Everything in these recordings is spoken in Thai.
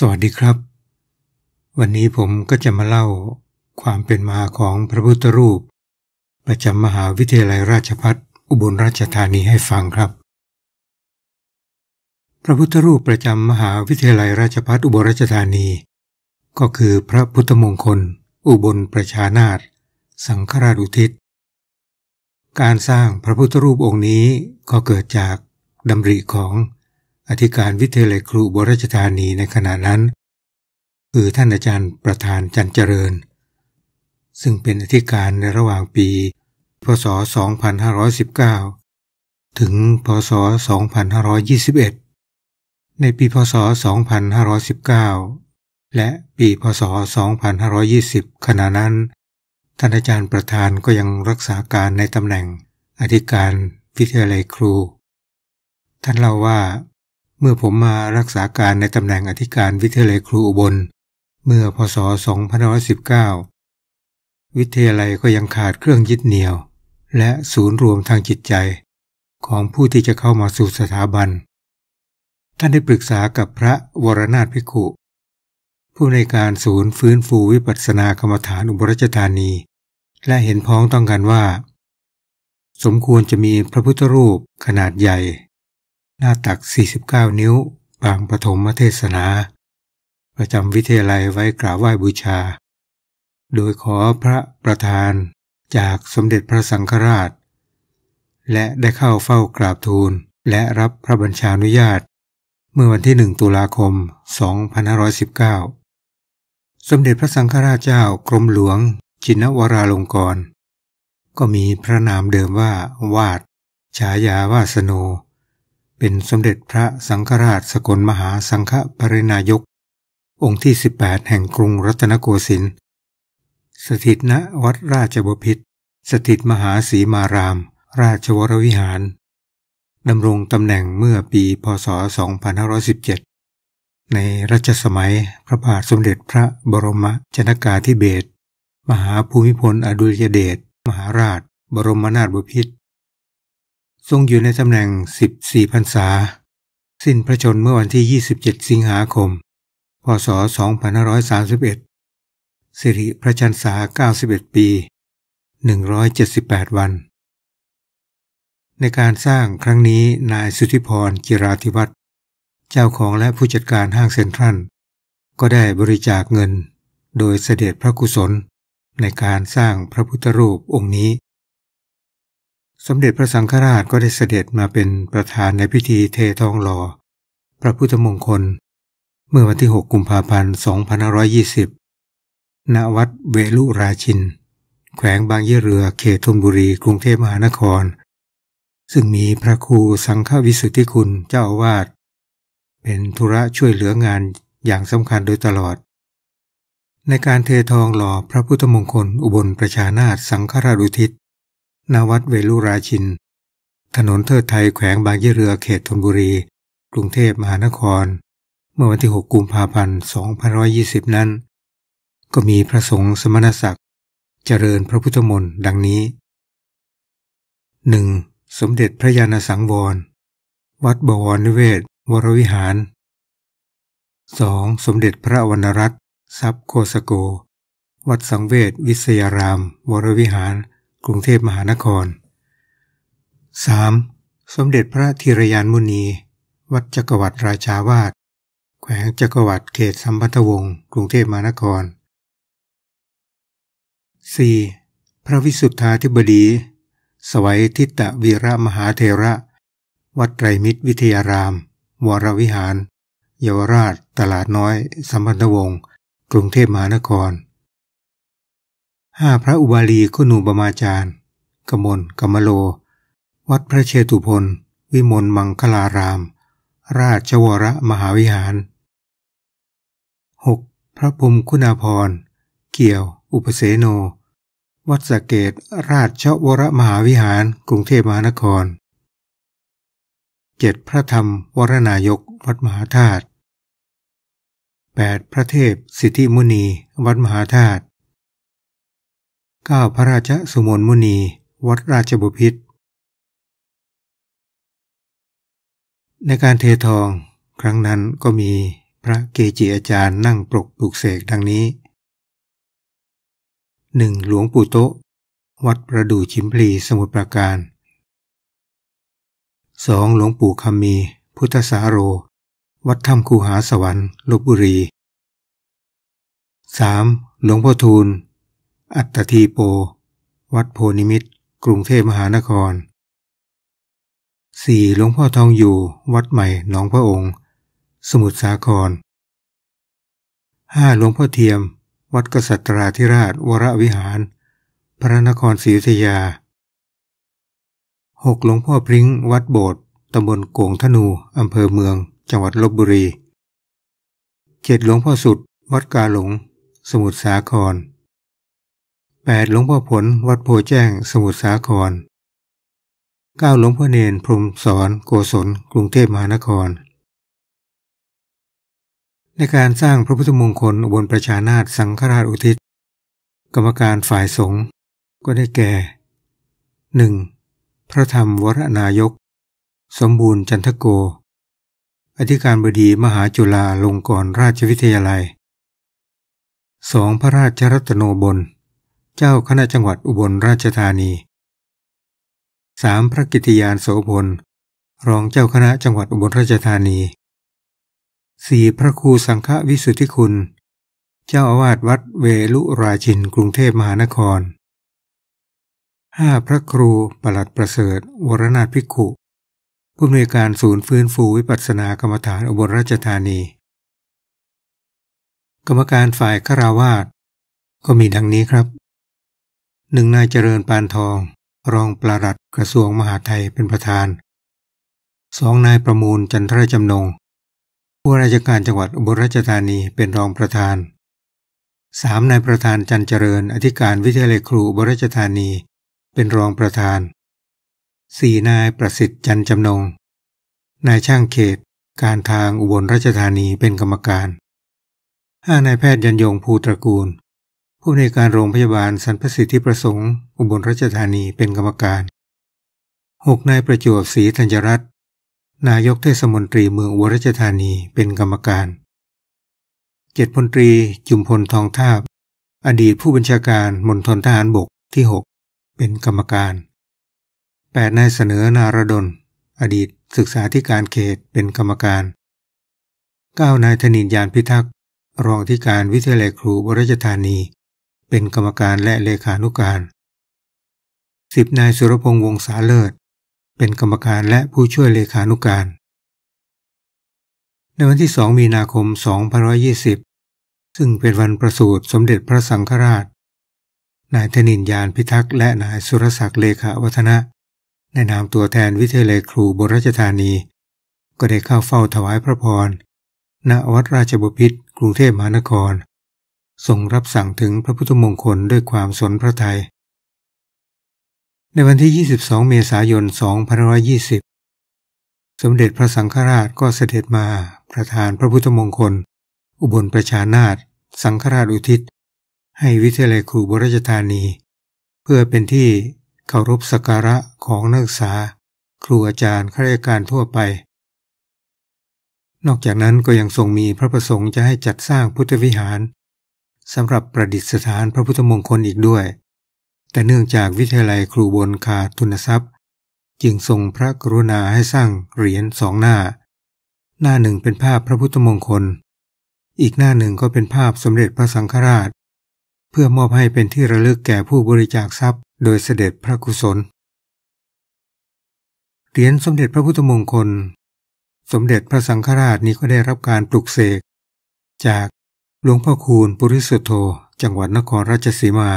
สวัสดีครับ วันนี้ผมก็จะมาเล่าความเป็นมาของพระพุทธรูป ประจำมหาวิทยาลัยราชพัฒอุบลราชธานีให้ฟังครับ พระพุทธรูปประจำมหาวิทยาลัยราชพัฒอุบลราชธานี ก็คือพระพุทธมงคล อุบลประชานาฏสังฆราชอุทิศการสร้างพระพุทธรูปองค์นี้ก็เกิดจากดำริของอธิการวิทยาลัยครูบราชธานีในขณะนั้นคือท่านอาจารย์ประธานจันเจริญ ซึ่งเป็นอธิการในระหว่างปี พศ 2519 ถึงพศ 2521 ในปีพศ 2519 และปีพศ 2520 ขณะนั้น ท่านอาจารย์ประธานก็ยังรักษาการในตำแหน่งอธิการวิทยาลัยครู ท่านเล่าว่าเมื่อผมมารักษาการในตำแหน่งอธิการวิทยาลัยครูอุบลเมื่อพศ 2519 วิทยาลัยก็ยังขาดเครื่องยึดเหนี่ยว และศูนย์รวมทางจิตใจของผู้ที่จะเข้ามาสู่สถาบัน ท่านได้ปรึกษากับพระวรนาถพิคุผู้ในการศูนย์ฟื้นฟูวิปัสสนากรรมฐานอุบลราชธานี และเห็นพ้องต้องกันว่า สมควรจะมีพระพุทธรูปขนาดใหญ่หน้าตัก 49 นิ้วบางปฐมเทศนา ประจำวิทยาลัยไว้กราบไหว้บูชา โดยขอพระประธานจากสมเด็จพระสังฆราช และได้เข้าเฝ้ากราบทูลและรับพระบัญชาอนุญาต เมื่อวันที่หนึ่งตุลาคม 2519 สมเด็จพระสังฆราชเจ้ากรมหลวง จินวราลงกร ก็มีพระนามเดิมว่าวาดฉายาวาสโนเป็นสมเด็จพระสังฆราชสกลมหาสังฆปรินายก องค์ที่ 18 แห่งกรุงรัตนโกสินทร์สถิตณวัดราชบพิตรสถิตมหาสีมารามราชวรวิหารดำรงตำแหน่งเมื่อปีพศ 2517 ในรัชสมัยพระบาทสมเด็จพระบรมชนากาธิเบศรมหาภูมิพลอดุลยเดชมหาราช บรมนาถบพิตรทรงอยู่ในตำแหน่ง 14พรรษา สิ้นพระชนเมื่อวันที่ 27 สิงหาคม พศ2531 สิริพระชันษา91 ปี 178 วัน ในการสร้างครั้งนี้นายสุธิพรกิราธิวัตร เจ้าของและผู้จัดการห้างเซ็นทรัลก็ได้บริจาคเงินโดยเสด็จพระกุศลในการสร้างพระพุทธรูปองค์นี้สมเด็จพระสังฆราชก็ได้เสด็จมาเป็นประธานในพิธีเททองหล่อ พระพุทธมงคล เมื่อวันที่ 6 กุมภาพันธ์2520 ณวัดเวลุราชิน แขวงบางยี่เรือเขตธนบุรีกรุงเทพมหานคร ซึ่งมีพระครูสังฆวิสุทธิคุณเจ้าอาวาสเป็นธุระช่วยเหลืองานอย่างสำคัญโดยตลอด ในการเททองหล่อพระพุทธมงคล อุบลประชานาถสังฆราชุทิศณวัดเวลุราชิน ถนนเทิดไทยแขวงบางยี่เรือเขตธนบุรี กรุงเทพมหานคร เมื่อวันที่ 6กุมภาพันธ์2520 นั้น ก็มีพระสงฆ์สมณศักดิ์ เจริญพระพุทธมนต์ดังนี้ 1. สมเด็จพระยาณสังวร วัดบวรนิเวศ วรวิหาร 2. สมเด็จพระวรรณรัตน์ทรัพย์โคสโก วัดสังเวชวิศยาราม วรวิหารกรุงเทพมหานคร 3. สมเด็จพระธีรยานมุนี วัดจักรวรรดิราชาวาสแขวงจักรวรรดิเขตสัมพันธวงศ์กรุงเทพมหานคร 4. พระวิสุทธาธิบดี สวัยทิตวีระมหาเทระ วัดไตรมิตรวิทยาราม วรวิหาร เยาวราช ตลาดน้อย สัมพันธวงศ์กรุงเทพมหานครห้าพระอุบาลีคุณูปมาจารย์กมลกมโล วัดพระเชตุพนวิมลมังคลาราม ราชวรมหาวิหาร 6. พระพุมคุณาพรเกี่ยว อุปเสโน วัดสเกต ราชวรมหาวิหารกรุงเทพมหานคร 7. พระธรรมวรนายกวัดมหาธาตุ 8. พระเทพสิทธิมุนี วัดมหาธาตุก้าพระราชสุมนมุนี วัดราชบุพิตในการเททอง ครั้งนั้นก็มีพระเกจิอาจารย์นั่งปลกปลุกเสกดังนี้หนึ่งหลวงปู่โตวัดประดู่ชิมพลีสมุทรปราการสองหลวงปู่คำมี พุทธสาโร วัดถ้ำคูหาสวรรค์ลบบุรีสามหลวงพ่อทูลอัตทีโป วัดโพนิมิตร กรุงเทพมหานคร 4. หลวงพ่อทองอยู่ วัดใหม่หนองพระองค์ สมุทรสาคร 5. หลวงพ่อเทียม วัดกษัตราธิราชวรวิหาร พระนครศรีอยุธยา 6. หลวงพ่อพริ้ง วัดโบสถ์ ตำบลโกงธนู อำเภอเมือง จังหวัดลบบุรี 7. หลวงพ่อสุด วัดกาหลง สมุทรสาคร 8. หลวงพ่อผลวัดโพแจ้ง สมุทรสาคร 9. หลวงพ่อเนนพรมสอนโกศลกรุงเทพมหานคร ในการสร้างพระพุทธมงคลอุบลประชานาตสังฆราชอุทิศ กรรมการฝ่ายสงฆ์ก็ได้แก่ 1. พระธรรมวรนายก สมบูรณ์จันทโก อธิการบดีมหาจุฬาลงกรณราชวิทยาลัย 2. พระราชรัตนโนบลเจ้าคณะจังหวัดอุบลราชธานีสามพระกิติยานโสพลรองเจ้าคณะจังหวัดอุบลราชธานีสี่พระครูสังฆวิสุทธิคุณ เจ้าอาวาสวัดเวลุราชินกรุงเทพมหานคร ห้าพระครูประหลัดประเสริฐ วรนาถพิกุผู้อำนวยการศูนย์ฟื้นฟูวิปัสสนากรรมฐานอุบลราชธานี กรรมการฝ่ายาราวาสก็มีดังนี้ครับหนึ่งนายเจริญปานทอง รองปลรัดกระทรวงมหาไทยเป็นประธานสองนายประมูลจันทรจำนง ผู้ราชการจังหวัดอุบลราชธานีเป็นรองประธานสามนายประธานจันเจริญอธิการวิทยาลัยครูอุบลราชธานีเป็นรองประธานสี่นายประสิทธิ์จันจำนง นายช่างเขตการทางอุบลราชธานีเป็นกรรมการห้านายแพทย์ยันยงภูตระกูลผู้ในการโรงพยาบาลสรรพสิทธิประสงค์อุบลราชธานีเป็นกรรมการ6นายประจวบศรีธัญรัตน์นายกเทศมนตรีเมืองอุบลราชธานีเป็นกรรมการ7พลตรี จุมพลทองทาบ อดีตผู้บัญชาการมณฑลทหารบกที่ 6 เป็นกรรมการ8นายเสนอนารดลอดีตศึกษาธิการเขตเป็นกรรมการ9นายธนินยานพิทักษ์ รองธิการวิทยาลัยครูบรจธานีเป็นกรรมการและเลขานุการสิบนายสุรพงษ์วงศาเลิศ เป็นกรรมการและผู้ช่วยเลขานุการ ในวันที่สองมีนาคม2520ซึ่งเป็นวันประสูติสมเด็จพระสังฆราช นายธนินยานพิทักษ์และนายสุรศักดิ์เลขาวัฒนะในนามตัวแทนวิทยาลัยครูบรัชธานี ก็ได้เข้าเฝ้าถวายพระพรณวัดราชบพิตรกรุงเทพมหานครทรงรับสั่งถึงพระพุทธมงคลด้วยความสนพระทยัยในวันที่ 22 เมษายน2520สมเด็จพระสังฆราชก็เสด็จมา ประทานพระพุทธมงคล อุบลประชานาตสังฆราชอุทิศ ให้วิทยาลัยครูบรจธานี เพื่อเป็นที่เคารพสักการะของนักศึกษา ครูอาจารย์ข้าราชการทั่วไป นอกจากนั้นก็ยังทรงมีพระประสงค์จะให้จัดสร้างพุทธวิหารสำหรับประดิษฐานพระพุทธมงคลอีกด้วย แต่เนื่องจากวิทยาลัยครูบนขาดทุนทรัพย์ จึงทรงพระกรุณาให้สร้างเหรียญสองหน้า หน้าหนึ่งเป็นภาพพระพุทธมงคล อีกหน้าหนึ่งก็เป็นภาพสมเด็จพระสังฆราช เพื่อมอบให้เป็นที่ระลึกแก่ผู้บริจาคทรัพย์โดยเสด็จพระกุศลเหรียญสมเด็จพระพุทธมงคล สมเด็จพระสังฆราชนี้ก็ได้รับการปลุกเสกจากหลวงพ่อคูณปุริสุทโธจังหวัดนครราชสีมา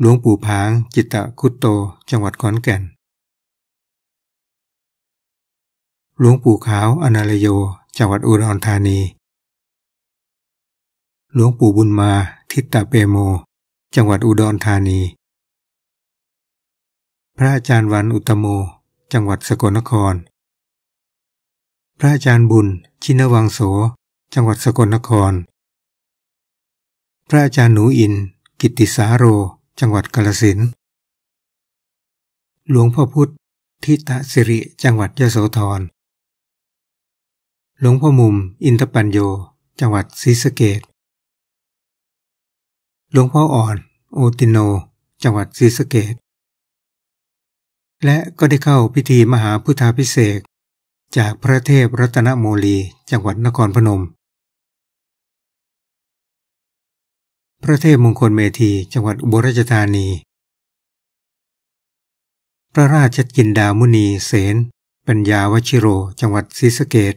หลวงปู่ผาง จิตตะคุตโต จังหวัดขอนแก่น หลวงปู่ขาว อนาลโย จังหวัดอุดรธานี หลวงปู่บุญมาทิตตะเปโม จังหวัดอุดรธานี พระอาจารย์วันอุตโม จังหวัดสกลนครพระอาจารย์บุญ ชินวังโส จังหวัดสกลนคร พระอาจารย์หนูอิน กิติสาโร จังหวัดกาลสิน หลวงพ่อพุทธทิตสิริจังหวัดยโสธร หลวงพ่อมุมอินทปัญโยจังหวัดศรีสะเกดหลวงพ่ออ่อน โอติโน จังหวัดศรีสะเกดและก็ได้เข้าพิธีมหาพุทธาพิเศษจากพระเทพรัตนโมลี จังหวัดนครพนม พระเทพมงคลเมธี จังหวัดอุบลราชธานี พระราชกินดามุนีเสน ปัญญาวชิโร จังหวัดศรีสะเกด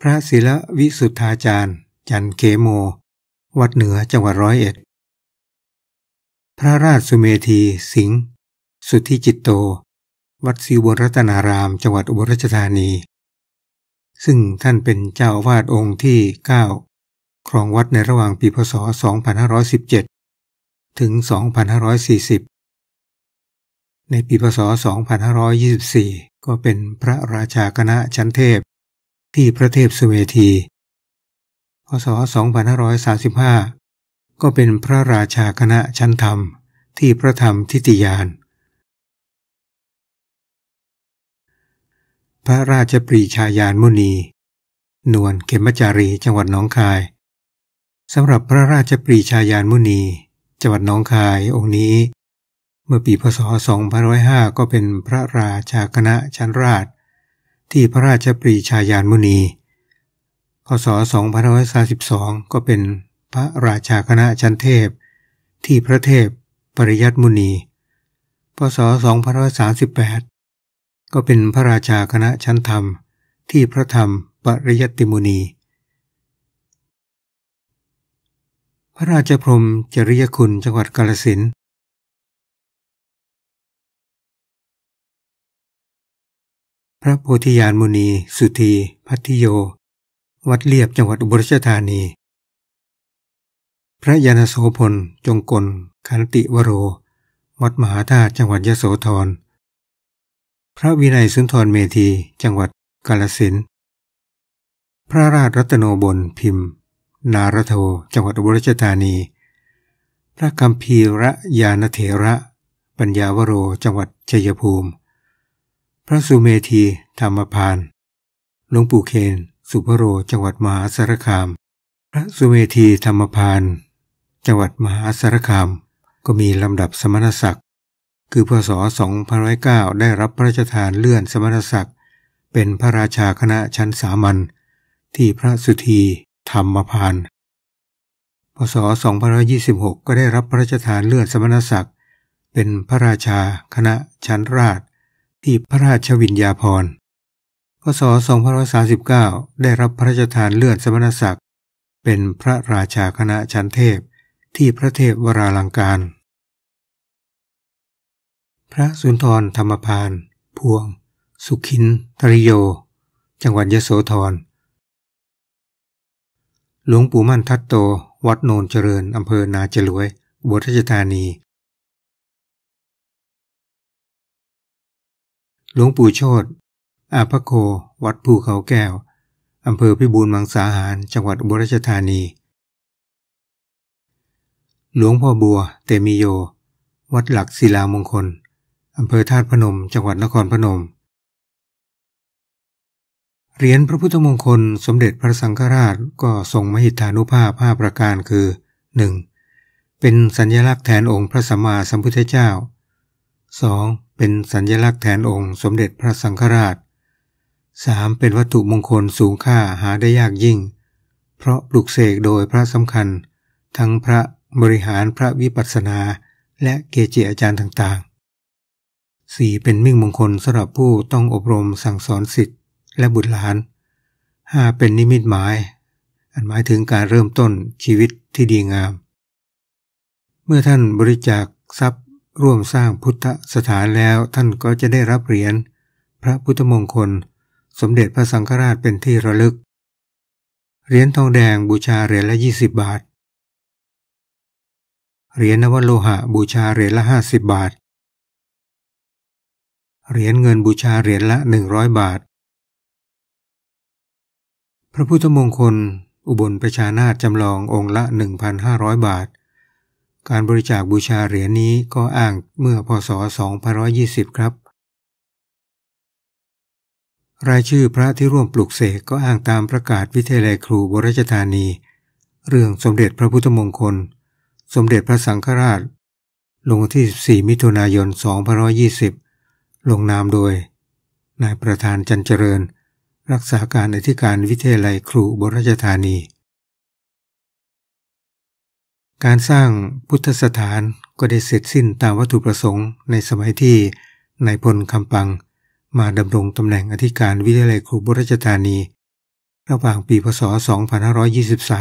พระศิลวิสุทธาจารย์ จันเขโม วัดเหนือจังหวัดร้อยเอ็ด พระราชสุเมธี สิงห์ สุทธิจิตโตวัดศรีบุรัตนารามจังหวัดอุบลราชธานี ซึ่งท่านเป็นเจ้าอาวาสองค์ที่ 9 ครองวัดในระหว่างปีพศ 2517ถึง2540 ในปีพศ 2524 ก็เป็นพระราชาคณะชั้นเทพ ที่พระเทพสเวทีพศ2535 ก็เป็นพระราชาคณะชั้นธรรมที่พระธรรมทิติยานพระราชปรีชายานมุนีนวลเขมจารีจังหวัดหนองคายสำหรับพระราชปรีชายานมุนีจังหวัดหนองคายองค์นี้เมื่อปีพศ 2505 ก็เป็นพระราชาคณะชั้นราช ที่พระราชปรีชายานมุนีพศ 2532 ก็เป็นพระราชาคณะชั้นเทพ ที่พระเทพปริยัตมุนี พศ 2538ก็เป็นพระราชาคณะชั้นธรรม ที่พระธรรมปริยติมุนี พระราชพรมจริยคุณจังหวัดกาลสินพระโพธิยานมุนีสุธีพัทธิโย วัดเลียบจังหวัดอุบลราชธานี พระยานโสพลจงกลขันติวโรวัดมหาธาตุจังหวัดยโสธรพระวินัยสุนทรเมธีจังหวัดกาลสินพระราชรัตโนบนพิมพ์ นารโทจังหวัดอุบลราชธานี พระกัมพีระยานเถระ ปัญญาวโรจังหวัดชัยภูมิ พระสุเมธีธรรมพาน หลวงปู่เคนสุพโรจังหวัดมหาสารคาม พระสุเมธีธรรมพาน จังหวัดมหาสารคาม ก็มีลำดับสมณศักดิคือพศ2509 ได้รับพระราชทานเลื่อนสมณศักดิ์ เป็นพระราชาคณะชั้นสามัญที่พระสุธีธรรมพาน พศ2526 ก็ได้รับพระราชทานเลื่อนสมณศักดิ์เป็นพระราชาคณะชั้นราช ที่พระราชวิญญาภรณ์ พศ2539 ได้รับพระราชทานเลื่อนสมณศักดิ์ เป็นพระราชาคณะชั้นเทพที่พระเทพวราลังการพระสุนทรธรรมพานพวง สุขินทริโย จังหวัดยโสธรหลวงปู่มั่นทัตโต วัดโนนเจริญ อำเภอนาจลวยบุรีรัชธานี หลวงปู่โชตอาภโค วัดภูเขาแก้ว อำเภอพิบูลมังสาหาร จังหวัดบุรีรัชธานี หลวงพ่อบัว เตมิโย วัดหลักศิลามงคลอำเภอธาตุพนม จังหวัดนครพนม เหรียญพระพุทธมงคลสมเด็จพระสังฆราชก็ทรงมหิทธานุภาพ5้าประการคือ 1. เป็นสัญญลักษณ์แทนองค์พระสัมมาสัมพุทธเจ้า 2. เป็นสัญญลักษณ์แทนองค์สมเด็จพระสังฆราช 3. เป็นวัตถุมงคลสูงค่าหาได้ยากยิ่ง เพราะปลุกเสกโดยพระสำคัญ ทั้งพระบริหารพระวิปัสสนาและเกจิอาจารย์ต่างส่เป็นมิ่งมงคลสำหรับผู้ต้องอบรมสั่งสอนสิทธิ์และบุตรหลานห้าเป็นนิมิตหมายอันหมายถึงการเริ่มต้นชีวิตที่ดีงาม เมื่อท่านบริจาคทรัพย์ร่วมสร้างพุทธสถานแล้วท่านก็จะได้รับเหรียญพระพุทธมงคล สมเด็จพระสังฆราชเป็นที่ระลึก เหรียญทองแดงบูชาเหรียญละ 20 บาท เหรียญนวโลหะบูชาเหรียญละ50บาทเหรียญเงินบูชาเหรียญละหนึ่งร้อยบาท พระพุทธมงคลอุบลประชานาจำลององค์ละหนึ่งพันห้าร้อยบาท การบริจาคบูชาเหรียญนี้ก็อ้างเมื่อพศสองพันรอยี่สิบครับ รายชื่อพระที่ร่วมปลุกเสก ก็อ้างตามประกาศวิทยาลัยครูบรจธานี เรื่องสมเด็จพระพุทธมงคล สมเด็จพระสังฆราช ลงที่ี4มิถุนายน2ส2 0ลงนามโดยนายประธานจันเจริญ รักษาการอธิการวิเทยลัยครูบรชธานี การสร้างพุทธสถานก็ได้เสร็จสิ้นตามวัตถุประสงค์ในสมัยที่นายพลคำปัง มาดำรงตำแหน่งอธิการวิทยาลัยครูบรชธานี ระหว่างปีพศ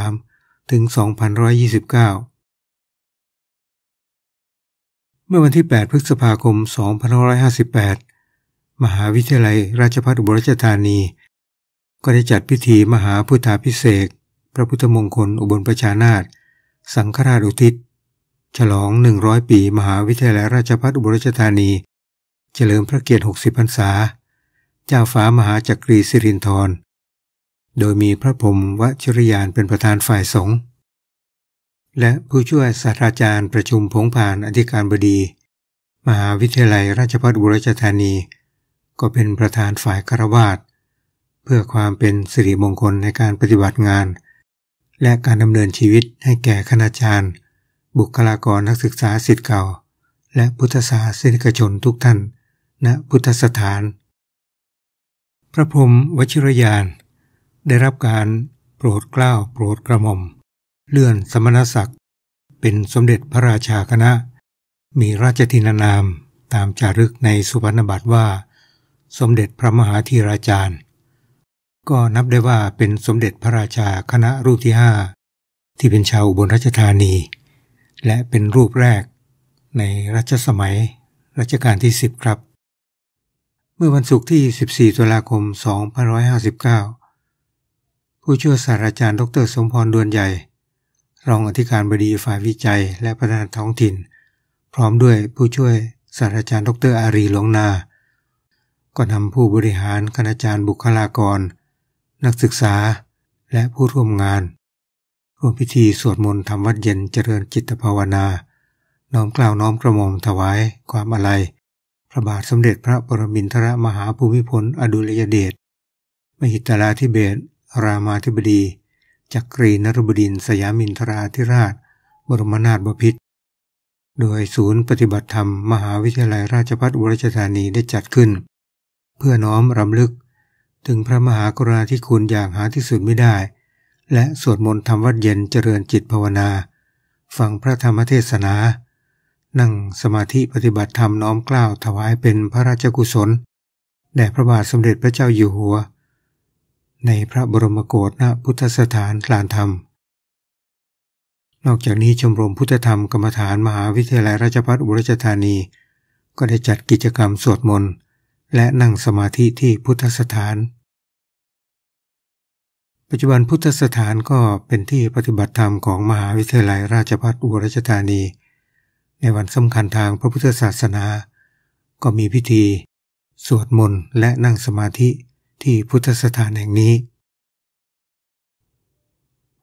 2523 ถึง2529เมื่อวันที่ 8 พฤษภาคม2558 มหาวิทยาลัยราชภัฏอุบลราชธานี ก็ได้จัดพิธีมหาพุทธาพิเศษพระพุทธมงคลอุบลประชานาถสังฆราชอุทิศ ฉลอง 100 ปีมหาวิทยาลัยราชภัฏอุบลราชธานี เจริญพระเกียรติ 60 พรรษา เจ้าฟ้ามหาจักรีสิรินทรโดยมีพระพรมวชิรยานเป็นประธานฝ่ายสงฆ์และผู้ช่วยศาสตราจารย์ประชุมผงผานอธิการบดี มหาวิทยาลัยราชภัฏบุรชธานี ก็เป็นประธานฝ่ายคารวาส เพื่อความเป็นสิริมงคลในการปฏิบัติงาน และการดำเนินชีวิตให้แก่คณาจารย์บุคลากรนักศึกษาสิทธิ์เก่า และพุทธศาสนิกชนทุกท่านณนะพุทธสถาน พระพรมวชิรยาน ได้รับการโปรดเกล้าโปรดกระหม่อมเลื่อนสมณศักดิ์เป็นสมเด็จพระราชาคณะ มีราชทินานามตามจารึกในสุพรรณบัตรว่า สมเด็จพระมหาธีราจารย์ก็นับได้ว่าเป็นสมเด็จพระราชาคณะรูปที่ห้าที่เป็นชาวอุบลราชธานี และเป็นรูปแรกในรัชสมัย รัชกาลที่ 10 ครับ เมื่อวันศุกร์ที่ 14ตุลาคม2559ผู้ช่วยศาสตราจารย์ดร สมพรดวนใหญ่รองอธิการบดีฝ่ายวิจัยและพัฒนาท้องถิ่น พร้อมด้วยผู้ช่วยศาสตราจารย์ ดรอารีหลวงนาก็นำผู้บริหารคณาจารย์บุคลากร นักศึกษาและผู้ร่วมงานร่วมพิธีสวดมนต์ทำวัดเย็นเจริญจิตภาวนา น้อมกล่าวน้อมกระหม่อมถวายความอาลัยพระบาทสมเด็จพระปรมินทรมหาภูมิพลอดุลยเดชมหิตลาธิเบศรามาธิบดีจักรีนรบดินสยามินทราธิราชบรมนาถบพิตรโดยศูนย์ปฏิบัติธรรมมหาวิทยาลัยราชภัฏอุรัชธานีได้จัดขึ้น เพื่อน้อมรำลึก ถึงพระมหากราธิคุณอย่างหาที่สุดไม่ได้ และสวดมนต์ทำวัดเย็นเจริญจิตภาวนา ฟังพระธรรมเทศนา นั่งสมาธิปฏิบัติธรรมน้อมกล้าวถวายเป็นพระราชกุศลแด่พระบาทสมเด็จพระเจ้าอยู่หัวในพระบรมโกศณพุทธสถานลานธรรม นอกจากนี้ชมรมพุทธธรรมกรรมฐานมหาวิทยาลัยราชภัฏอุรัชธานีก็ได้จัดกิจกรรมสวดมนต์และนั่งสมาธิที่พุทธสถาน ปัจจุบันพุทธสถานก็เป็นที่ปฏิบัติธรรมของมหาวิทยาลัยราชภัฏอุรัชธานี ในวันสำคัญทางพระพุทธศาสนา ก็มีพิธี สวดมนต์และนั่งสมาธิที่พุทธสถานแห่งนี้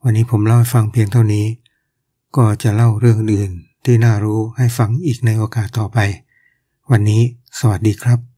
วันนี้ผมเล่าให้ฟังเพียงเท่านี้ ก็จะเล่าเรื่องอื่น ที่น่ารู้ให้ฟังอีกในโอกาสต่อไป วันนี้สวัสดีครับ